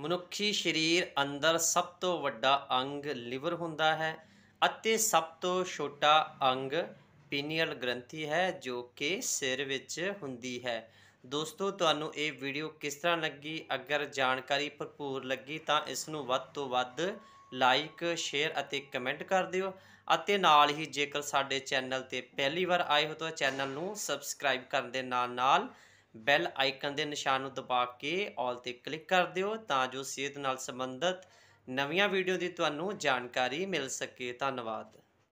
ਮਨੁੱਖੀ ਸਰੀਰ ਅੰਦਰ ਸਭ ਤੋਂ ਵੱਡਾ ਅੰਗ ਲਿਵਰ ਹੁੰਦਾ ਹੈ ਅਤੇ ਸਭ ਤੋਂ ਛੋਟਾ ਅੰਗ ਪੀਨੀਅਲ ਗ੍ਰੰਥੀ ਹੈ ਜੋ ਕਿ ਸਿਰ ਵਿੱਚ ਹੁੰਦੀ ਹੈ ਦੋਸਤੋ ਤੁਹਾਨੂੰ ਇਹ ਵੀਡੀਓ ਕਿਸ ਤਰ੍ਹਾਂ ਲੱਗੀ ਅਗਰ ਜਾਣਕਾਰੀ ਭਰਪੂਰ ਲੱਗੀ ਤਾਂ ਇਸ ਨੂੰ ਵੱਧ ਤੋਂ ਵੱਧ ਲਾਈਕ ਸ਼ੇਅਰ ਅਤੇ ਕਮੈਂਟ ਕਰ ਦਿਓ ਅਤੇ ਨਾਲ ਹੀ ਜੇਕਰ ਸਾਡੇ ਚੈਨਲ ਤੇ ਪਹਿਲੀ ਵਾਰ ਆਏ ਹੋ ਤਾਂ ਚੈਨਲ ਨੂੰ ਸਬਸਕ੍ਰਾਈਬ ਕਰਨ ਦੇ ਨਾਲ ਨਾਲ ਬੈਲ ਆਈਕਨ ਦੇ ਨਿਸ਼ਾਨ ਨੂੰ ਦਬਾ ਕੇ ਆਲ ਤੇ ਕਲਿੱਕ ਕਰ ਦਿਓ ਤਾਂ ਜੋ ਸਿਹਤ ਨਾਲ ਸੰਬੰਧਤ ਨਵੀਆਂ ਵੀਡੀਓ ਦੀ ਤੁਹਾਨੂੰ ਜਾਣਕਾਰੀ ਮਿਲ ਸਕੇ ਧੰਨਵਾਦ